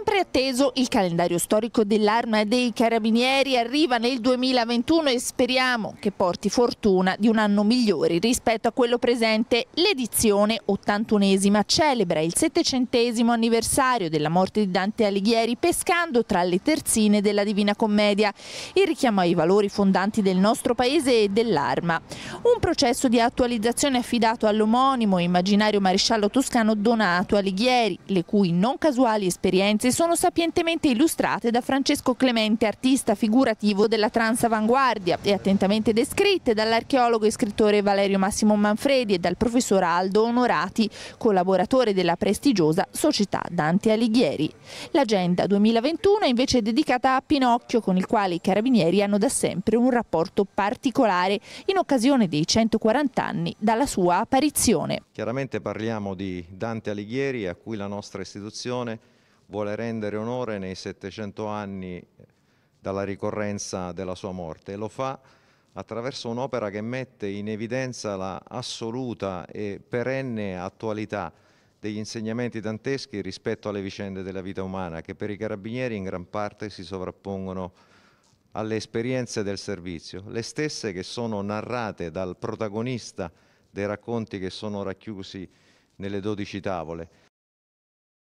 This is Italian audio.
Sempre atteso il calendario storico dell'arma dei carabinieri arriva nel 2021 e speriamo che porti fortuna di un anno migliore rispetto a quello presente. L'edizione 81esima celebra il 700 anniversario della morte di Dante Alighieri pescando tra le terzine della Divina Commedia. Il richiamo ai valori fondanti del nostro paese e dell'arma. Un processo di attualizzazione affidato all'omonimo immaginario maresciallo toscano Donato Alighieri, le cui non casuali esperienze sono sapientemente illustrate da Francesco Clemente, artista figurativo della transavanguardia e attentamente descritte dall'archeologo e scrittore Valerio Massimo Manfredi e dal professor Aldo Onorati, collaboratore della prestigiosa società Dante Alighieri. L'agenda 2021 è invece dedicata a Pinocchio, con il quale i carabinieri hanno da sempre un rapporto particolare in occasione di dei 140 anni dalla sua apparizione. Chiaramente parliamo di Dante Alighieri a cui la nostra istituzione vuole rendere onore nei 700 anni dalla ricorrenza della sua morte e lo fa attraverso un'opera che mette in evidenza la assoluta e perenne attualità degli insegnamenti danteschi rispetto alle vicende della vita umana che per i carabinieri in gran parte si sovrappongono alle esperienze del servizio, le stesse che sono narrate dal protagonista dei racconti che sono racchiusi nelle dodici tavole.